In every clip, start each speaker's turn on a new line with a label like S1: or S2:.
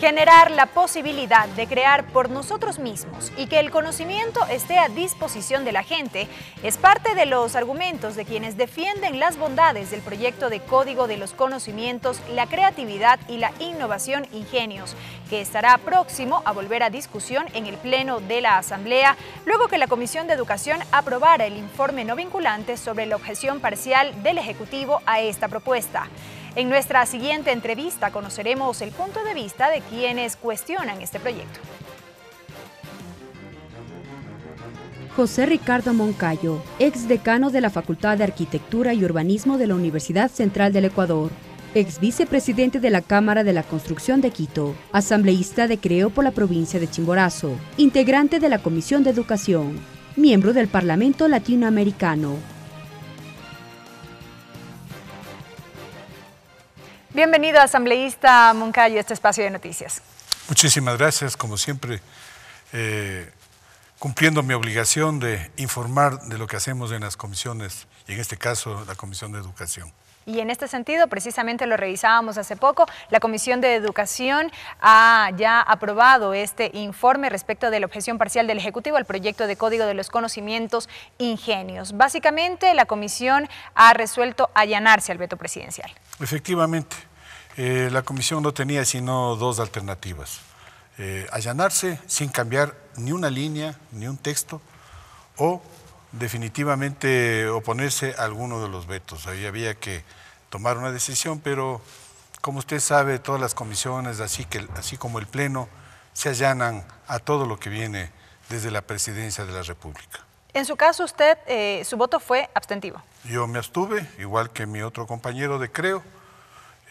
S1: generar la posibilidad de crear por nosotros mismos y que el conocimiento esté a disposición de la gente es parte de los argumentos de quienes defienden las bondades del proyecto de Código de los Conocimientos, la Creatividad y la Innovación Ingenios, que estará próximo a volver a discusión en el Pleno de la Asamblea, luego que la Comisión de Educación aprobara el informe no vinculante sobre la objeción parcial del Ejecutivo a esta propuesta. En nuestra siguiente entrevista conoceremos el punto de vista de quienes cuestionan este proyecto. José Ricardo Moncayo, ex decano de la Facultad de Arquitectura y Urbanismo de la Universidad Central del Ecuador, ex vicepresidente de la Cámara de la Construcción de Quito, asambleísta de Creo por la provincia de Chimborazo, integrante de la Comisión de Educación, miembro del Parlamento Latinoamericano, Bienvenido, asambleísta Moncayo, a este espacio de noticias.
S2: Muchísimas gracias, como siempre, eh, cumpliendo mi obligación de informar de lo que hacemos en las comisiones, y en este caso la Comisión de Educación.
S1: Y en este sentido, precisamente lo revisábamos hace poco, la Comisión de Educación ha ya aprobado este informe respecto de la objeción parcial del Ejecutivo al proyecto de Código de los Conocimientos Ingenios. Básicamente, la Comisión ha resuelto allanarse al veto presidencial.
S2: Efectivamente, eh, la comisión no tenía sino dos alternativas. Eh, allanarse sin cambiar ni una línea, ni un texto, o definitivamente oponerse a alguno de los vetos. Ahí había que tomar una decisión, pero como usted sabe, todas las comisiones, así, que, así como el Pleno, se allanan a todo lo que viene desde la presidencia de la República.
S1: En su caso, usted, eh, su voto fue abstentivo.
S2: Yo me abstuve, igual que mi otro compañero de Creo.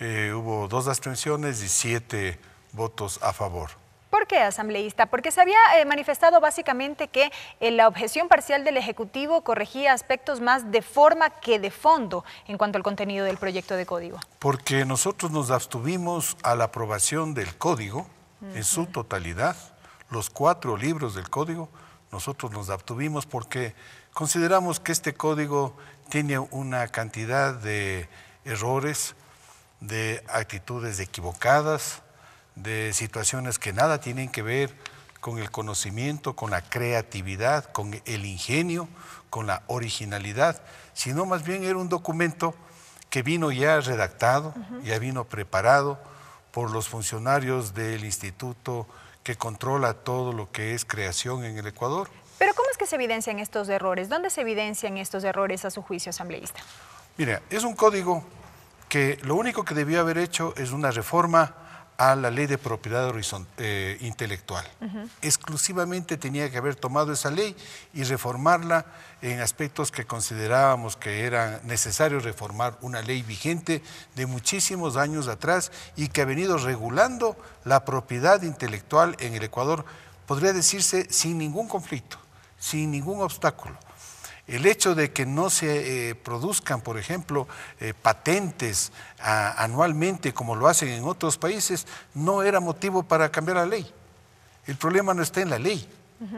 S2: Eh, hubo dos abstenciones y siete votos a favor.
S1: ¿Por qué, asambleísta? Porque se había eh, manifestado básicamente que eh, la objeción parcial del Ejecutivo corregía aspectos más de forma que de fondo en cuanto al contenido del proyecto de código.
S2: Porque nosotros nos abstuvimos a la aprobación del código en su totalidad, los cuatro libros del código, nosotros nos abstuvimos porque consideramos que este código tiene una cantidad de errores, de actitudes equivocadas, de situaciones que nada tienen que ver con el conocimiento, con la creatividad, con el ingenio, con la originalidad, sino más bien era un documento que vino ya redactado, ya vino preparado por los funcionarios del instituto que controla todo lo que es creación en el Ecuador.
S1: Pero ¿cómo es que se evidencian estos errores? ¿Dónde se evidencian estos errores a su juicio asambleísta?
S2: Mira, es un código que lo único que debió haber hecho es una reforma a la ley de propiedad eh, intelectual. Exclusivamente tenía que haber tomado esa ley y reformarla en aspectos que considerábamos que era necesario reformar una ley vigente de muchísimos años atrás y que ha venido regulando la propiedad intelectual en el Ecuador, podría decirse, sin ningún conflicto, sin ningún obstáculo el hecho de que no se eh, produzcan, por ejemplo, eh, patentes anualmente como lo hacen en otros países, no era motivo para cambiar la ley. El problema no está en la ley.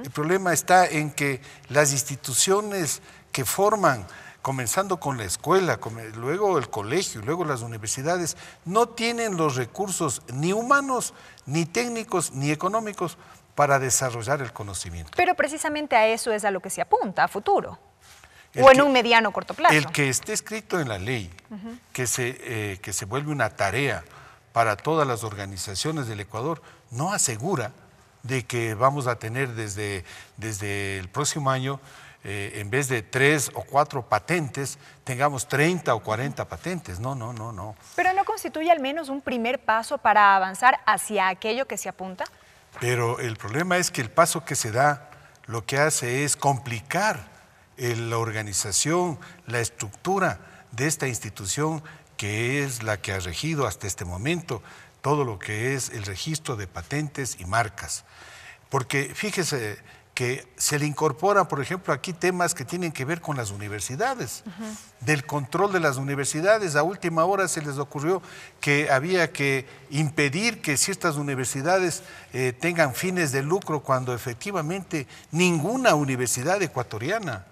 S2: El problema está en que las instituciones que forman comenzando con la escuela, luego el colegio, luego las universidades, no tienen los recursos ni humanos, ni técnicos, ni económicos para desarrollar el conocimiento.
S1: Pero precisamente a eso es a lo que se apunta a futuro o en un mediano corto plazo. El que
S2: esté escrito en la ley, que, se, eh, que se vuelve una tarea para todas las organizaciones del Ecuador, no asegura de que vamos a tener desde, desde el próximo año, eh, en vez de tres o cuatro patentes, tengamos 30 o 40 patentes. No, no, no, no.
S1: ¿Pero no constituye al menos un primer paso para avanzar hacia aquello que se apunta?
S2: Pero el problema es que el paso que se da lo que hace es complicar eh, la organización, la estructura de esta institución que es la que ha regido hasta este momento todo lo que es el registro de patentes y marcas. Porque fíjese que se le incorpora, por ejemplo, aquí temas que tienen que ver con las universidades, del control de las universidades. A última hora se les ocurrió que había que impedir que ciertas universidades eh, tengan fines de lucro cuando efectivamente ninguna universidad ecuatoriana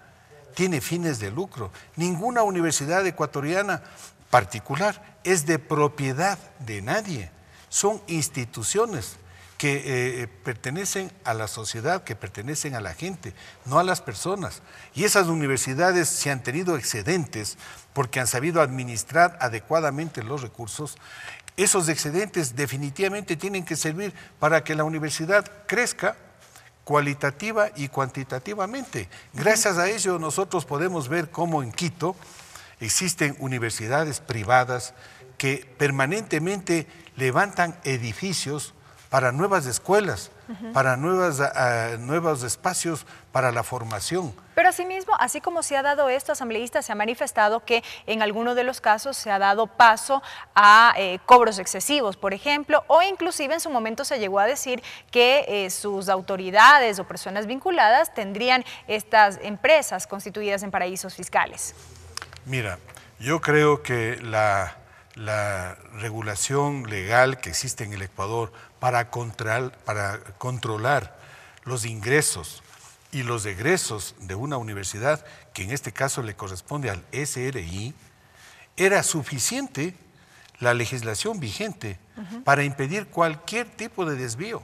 S2: tiene fines de lucro. Ninguna universidad ecuatoriana particular es de propiedad de nadie. Son instituciones que eh, eh, pertenecen a la sociedad, que pertenecen a la gente, no a las personas. Y esas universidades se han tenido excedentes porque han sabido administrar adecuadamente los recursos. Esos excedentes definitivamente tienen que servir para que la universidad crezca cualitativa y cuantitativamente. Gracias a ello nosotros podemos ver cómo en Quito existen universidades privadas que permanentemente levantan edificios para nuevas escuelas, para nuevas, ah, ah, nuevos espacios para la formación.
S1: Pero asimismo, así como se ha dado esto, asambleísta, se ha manifestado que en algunos de los casos se ha dado paso a eh, cobros excesivos, por ejemplo, o inclusive en su momento se llegó a decir que eh, sus autoridades o personas vinculadas tendrían estas empresas constituidas en paraísos fiscales.
S2: Mira, yo creo que la, la regulación legal que existe en el Ecuador para controlar, para controlar los ingresos y los egresos de una universidad, que en este caso le corresponde al SRI, era suficiente la legislación vigente para impedir cualquier tipo de desvío,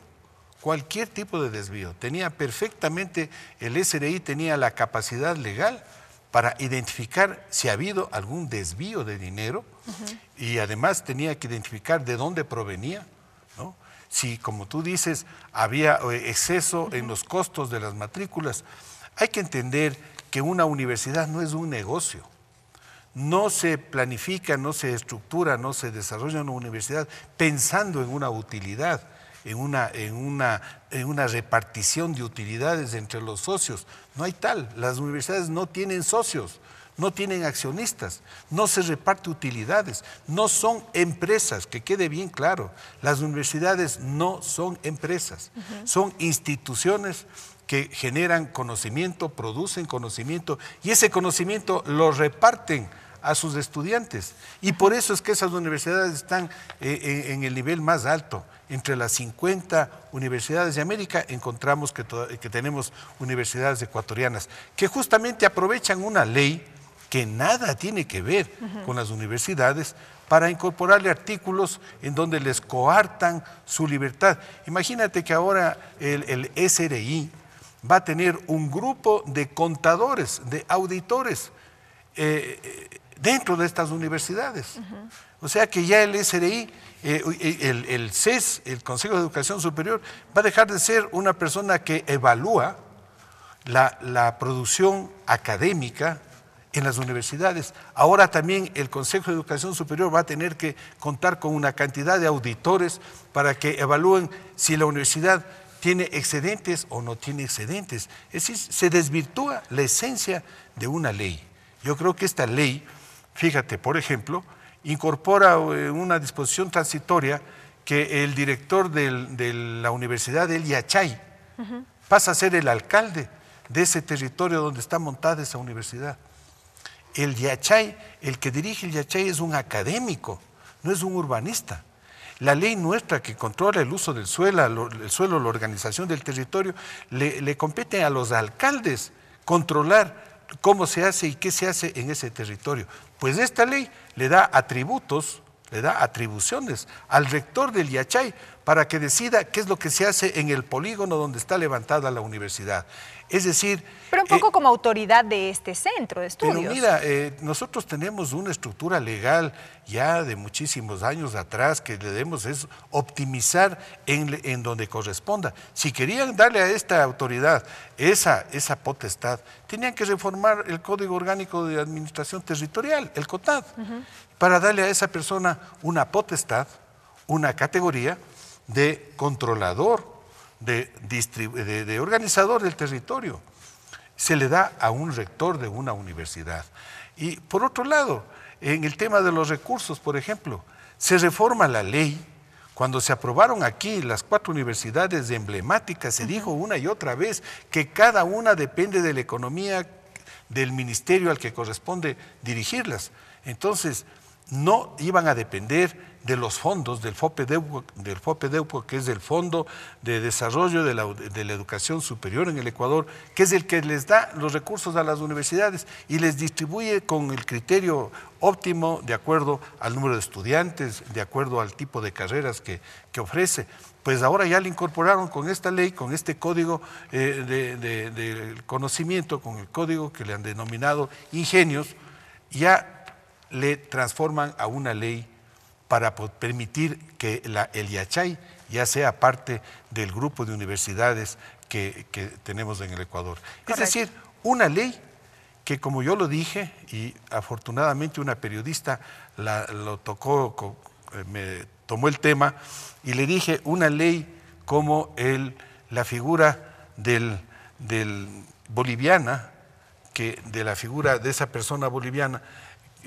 S2: cualquier tipo de desvío. Tenía perfectamente, el SRI tenía la capacidad legal para identificar si ha habido algún desvío de dinero y además tenía que identificar de dónde provenía, si, como tú dices, había eh, exceso en los costos de las matrículas. Hay que entender que una universidad no es un negocio. No se planifica, no se estructura, no se desarrolla una universidad pensando en una utilidad, en una, en en una repartición de utilidades entre los socios. No hay tal. Las universidades no tienen socios no tienen accionistas, no se reparten utilidades, no son empresas, que quede bien claro, las universidades no son empresas, son instituciones que generan conocimiento, producen conocimiento y ese conocimiento lo reparten a sus estudiantes. Y por eso es que esas universidades están eh, eh, en, el nivel más alto. Entre las 50 universidades de América encontramos que tenemos universidades ecuatorianas que justamente aprovechan una ley que nada tiene que ver con las universidades, para incorporarle artículos en donde les coartan su libertad. Imagínate que ahora el, SRI va a tener un grupo de contadores, de auditores eh, dentro de estas universidades. O sea que ya el SRI, eh, el, CES, el Consejo de Educación Superior, va a dejar de ser una persona que evalúa la producción académica, en las universidades. Ahora también el Consejo de Educación Superior va a tener que contar con una cantidad de auditores para que evalúen si la universidad tiene excedentes o no tiene excedentes. Es decir, se desvirtúa la esencia de una ley. Yo creo que esta ley, fíjate, por ejemplo, incorpora eh, una disposición transitoria que el director de la Universidad del Yachay pasa a ser el alcalde de ese territorio donde está montada esa universidad el Yachay, el que dirige el Yachay es un académico, no es un urbanista. La ley nuestra que controla el uso del suelo, el suelo la organización del territorio, le, le compete a los alcaldes controlar cómo se hace y qué se hace en ese territorio. Pues esta ley le da atributos, le da atribuciones al rector del Yachay para que decida qué es lo que se hace en el polígono donde está levantada la universidad. Es decir... Pero un poco
S1: eh, como autoridad de este centro de estudios. mira,
S2: eh, nosotros tenemos una estructura legal ya de muchísimos años atrás que debemos es optimizar en, en donde corresponda. Si querían darle a esta autoridad esa, esa potestad, tenían que reformar el Código Orgánico de Administración Territorial, el COTAD, para darle a esa persona una potestad, una categoría de controlador, de, de, de organizador del territorio. Se le da a un rector de una universidad. Y por otro lado, en el tema de los recursos, por ejemplo, se reforma la ley. Cuando se aprobaron aquí las cuatro universidades emblemáticas, se dijo una y otra vez que cada una depende de la economía del ministerio al que corresponde dirigirlas. Entonces, no iban a depender de los fondos del FOPEDEUCO, del que es el Fondo de Desarrollo de la, Educación Superior en el Ecuador, que es el que les da los recursos a las universidades y les distribuye con el criterio óptimo de acuerdo al número de estudiantes, de acuerdo al tipo de carreras que, ofrece. Pues ahora ya le incorporaron con esta ley, con este código eh, del conocimiento, con el código que le han denominado ingenios, ya le transforman a una ley para permitir que el Yachay ya sea parte del grupo de universidades que, tenemos en el Ecuador. Es decir, una ley que como yo lo dije, y afortunadamente una periodista lo tocó, eh, me tomó el tema, y le dije, una ley como el, la figura del, del boliviana, que, de la figura de esa persona boliviana,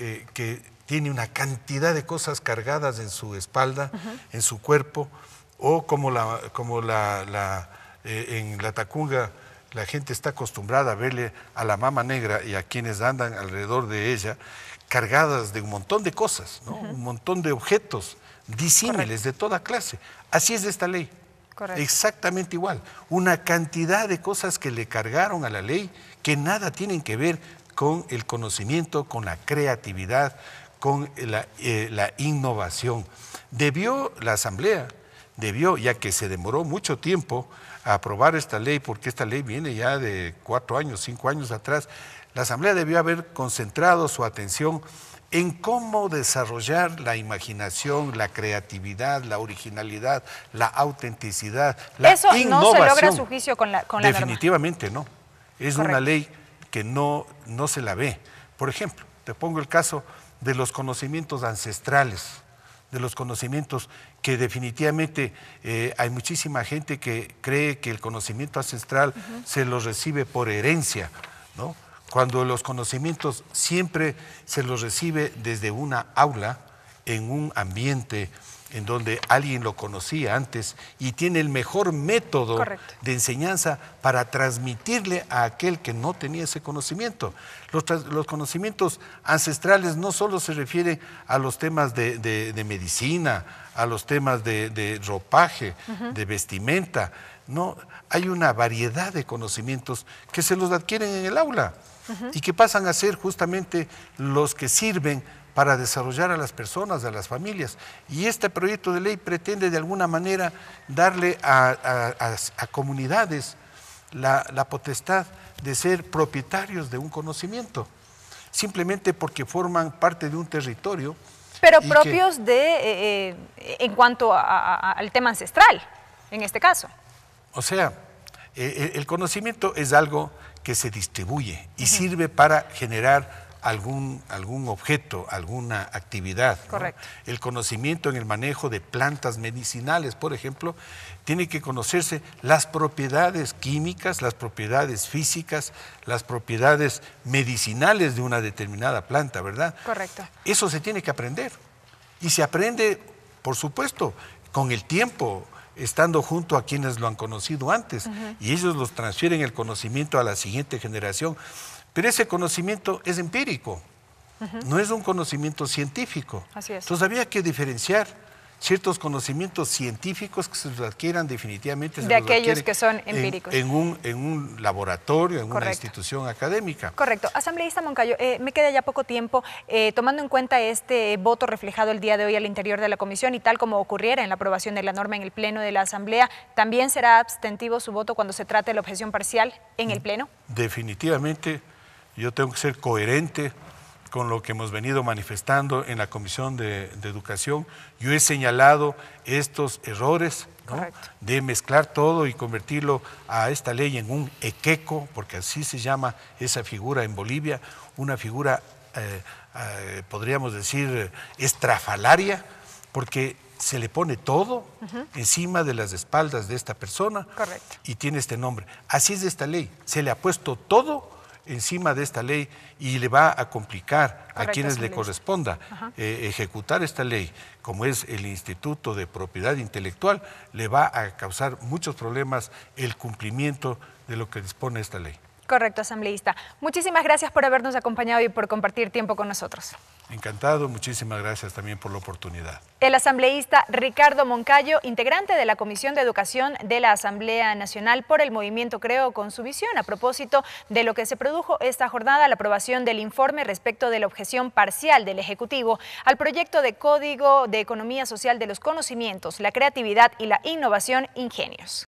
S2: eh, que tiene una cantidad de cosas cargadas en su espalda, en su cuerpo, o como la, como la, eh, en la tacunga la gente está acostumbrada a verle a la mama negra y a quienes andan alrededor de ella cargadas de un montón de cosas, un montón de objetos disímiles de toda clase. Así es esta ley. Exactamente igual. Una cantidad de cosas que le cargaron a la ley que nada tienen que ver con el conocimiento, con la creatividad, con eh, la, innovación. Debió la Asamblea, debió, ya que se demoró mucho tiempo a aprobar esta ley, porque esta ley viene ya de cuatro años, cinco años atrás, la Asamblea debió haber concentrado su atención en cómo desarrollar la imaginación, la creatividad, la originalidad, la autenticidad, la Eso no se logra su
S1: juicio con la, con Definitivamente
S2: no. Es una ley que no, no se la ve. Por ejemplo, te pongo el caso de los conocimientos ancestrales, de los conocimientos que definitivamente eh, hay muchísima gente que cree que el conocimiento ancestral se los recibe por herencia, ¿no? cuando los conocimientos siempre se los recibe desde una aula, en un ambiente, en donde alguien lo conocía antes y tiene el mejor método de enseñanza para transmitirle a aquel que no tenía ese conocimiento. Los, conocimientos ancestrales no solo se refieren a los temas de, medicina, a los temas de, ropaje, de vestimenta, no, hay una variedad de conocimientos que se los adquieren en el aula y que pasan a ser justamente los que sirven para desarrollar a las personas, a las familias. Y este proyecto de ley pretende de alguna manera darle a, comunidades la, potestad de ser propietarios de un conocimiento, simplemente porque forman parte de un territorio
S1: pero propios de, eh, eh, en cuanto al tema ancestral, en este caso.
S2: O sea, eh, el conocimiento es algo que se distribuye y sirve para generar algún, algún objeto, alguna actividad. El conocimiento en el manejo de plantas medicinales, por ejemplo, tiene que conocerse las propiedades químicas, las propiedades físicas, las propiedades medicinales de una determinada planta, ¿verdad? Correcto. Eso se tiene que aprender. Y se aprende, por supuesto, con el tiempo estando junto a quienes lo han conocido antes y ellos los transfieren el conocimiento a la siguiente generación. Pero ese conocimiento es empírico, no es un conocimiento científico. Así es. Entonces había que diferenciar ciertos conocimientos científicos que se adquieran definitivamente. de aquellos que son empíricos. En, un, laboratorio, en una institución académica.
S1: Correcto. Asambleísta Moncayo, eh, me queda ya poco tiempo. Eh, tomando en cuenta este voto reflejado el día de hoy al interior de la comisión y tal como ocurriera en la aprobación de la norma en el Pleno de la Asamblea, ¿también será abstentivo su voto cuando se trate de la objeción parcial en el mm. Pleno?
S2: Definitivamente yo tengo que ser coherente con lo que hemos venido manifestando en la Comisión de, Educación. Yo he señalado estos errores de mezclar todo y convertirlo a esta ley en un equeco, porque así se llama esa figura en Bolivia, una figura, eh, eh, podríamos decir, estrafalaria, porque se le pone todo encima de las espaldas de esta persona y tiene este nombre. Así es esta ley, se le ha puesto todo encima de esta ley y le va a complicar a quienes le corresponda eh, ejecutar esta ley, como es el Instituto de Propiedad Intelectual, le va a causar muchos problemas el cumplimiento de lo que dispone esta ley.
S1: Correcto, asambleísta. Muchísimas gracias por habernos acompañado y por compartir tiempo con nosotros.
S2: Encantado, muchísimas gracias también por la oportunidad.
S1: El asambleísta Ricardo Moncayo, integrante de la Comisión de Educación de la Asamblea Nacional por el Movimiento Creo con su visión a propósito de lo que se produjo esta jornada, la aprobación del informe respecto de la objeción parcial del Ejecutivo al proyecto de Código de Economía Social de los Conocimientos, la Creatividad y la Innovación Ingenios.